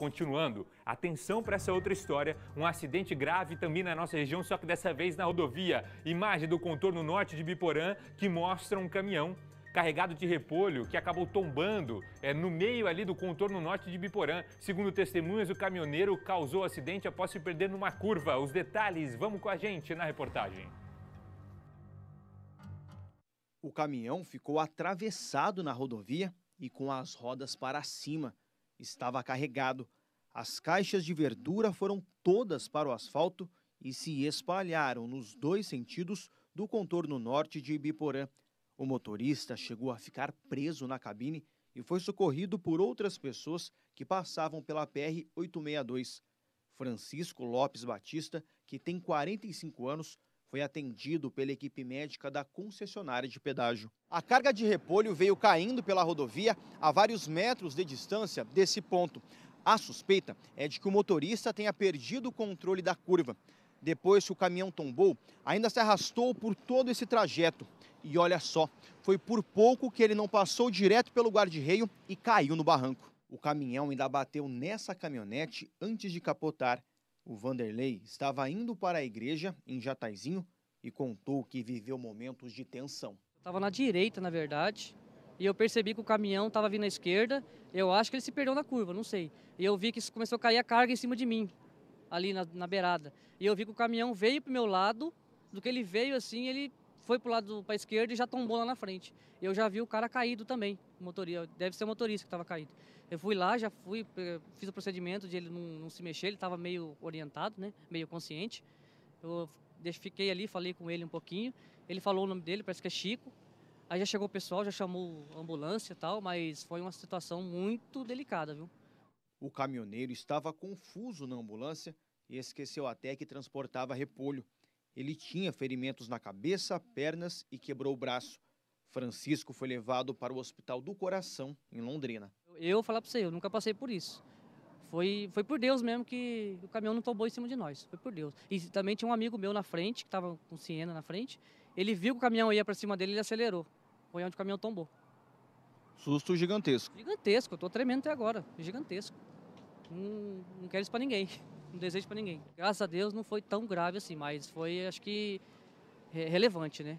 Continuando, atenção para essa outra história. Um acidente grave também na nossa região, só que dessa vez na rodovia. Imagem do contorno norte de Biporã que mostra um caminhão carregado de repolho que acabou tombando é, no meio ali do contorno norte de Biporã. Segundo testemunhas, o caminhoneiro causou o acidente após se perder numa curva. Os detalhes, vamos com a gente na reportagem. O caminhão ficou atravessado na rodovia e com as rodas para cima estava carregado. As caixas de verdura foram todas para o asfalto e se espalharam nos dois sentidos do contorno norte de Ibiporã. O motorista chegou a ficar preso na cabine e foi socorrido por outras pessoas que passavam pela PR 862. Francisco Lopes Batista, que tem 45 anos, foi atendido pela equipe médica da concessionária de pedágio. A carga de repolho veio caindo pela rodovia a vários metros de distância desse ponto. A suspeita é de que o motorista tenha perdido o controle da curva. Depois que o caminhão tombou, ainda se arrastou por todo esse trajeto. E olha só, foi por pouco que ele não passou direto pelo guarda-reio e caiu no barranco. O caminhão ainda bateu nessa caminhonete antes de capotar o Vanderlei estava indo para a igreja em Jataizinho e contou que viveu momentos de tensão. Estava na direita, na verdade, e eu percebi que o caminhão estava vindo à esquerda. Eu acho que ele se perdeu na curva, não sei. E eu vi que começou a cair a carga em cima de mim, ali na, na beirada. E eu vi que o caminhão veio para o meu lado. Do que ele veio assim, ele foi pro lado para esquerda e já tombou lá na frente. Eu já vi o cara caído também, motorista, deve ser o motorista que estava caído. Eu fui lá, já fui, eh, fiz o procedimento de ele não, não se mexer, ele estava meio orientado, né, meio consciente. Eu fiquei ali, falei com ele um pouquinho. Ele falou o nome dele, parece que é Chico. Aí já chegou o pessoal, já chamou a ambulância e tal, mas foi uma situação muito delicada, viu? O caminhoneiro estava confuso na ambulância e esqueceu até que transportava repolho. Ele tinha ferimentos na cabeça, pernas e quebrou o braço. Francisco foi levado para o Hospital do Coração, em Londrina. Eu vou falar para você, eu nunca passei por isso. Foi, foi por Deus mesmo que o caminhão não tombou em cima de nós. Foi por Deus. E também tinha um amigo meu na frente, que estava com Siena na frente. Ele viu que o caminhão ia para cima dele, ele acelerou. Foi onde o caminhão tombou. Susto gigantesco. Gigantesco, eu tremendo até agora. Gigantesco. Não, não quero isso para ninguém não desejo para ninguém. Graças a Deus não foi tão grave assim, mas foi, acho que, re relevante, né?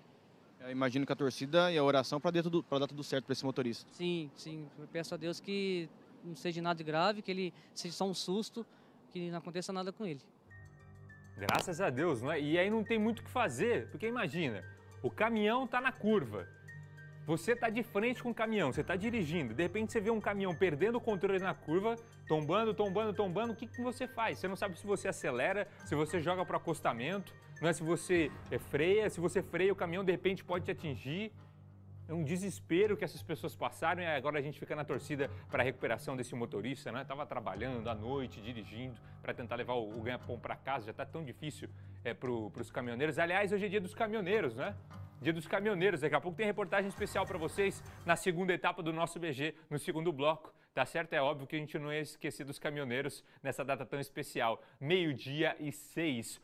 Eu imagino que a torcida e a oração para dar tudo certo para esse motorista. Sim, sim. Eu peço a Deus que não seja nada grave, que ele seja só um susto, que não aconteça nada com ele. Graças a Deus, não é? E aí não tem muito o que fazer, porque imagina, o caminhão está na curva. Você está de frente com o caminhão, você está dirigindo, de repente você vê um caminhão perdendo o controle na curva, tombando, tombando, tombando, o que, que você faz? Você não sabe se você acelera, se você joga para acostamento, não é se você eh, freia, se você freia o caminhão de repente pode te atingir. É um desespero que essas pessoas passaram e agora a gente fica na torcida para a recuperação desse motorista, né? trabalhando à noite, dirigindo para tentar levar o, o ganha-pão para casa, já está tão difícil é, eh, para os caminhoneiros. Aliás, hoje é dia dos caminhoneiros, né? Dia dos Caminhoneiros. Daqui a pouco tem reportagem especial para vocês na segunda etapa do nosso BG, no segundo bloco. Tá certo? É óbvio que a gente não ia esquecer dos caminhoneiros nessa data tão especial. Meio-dia e seis.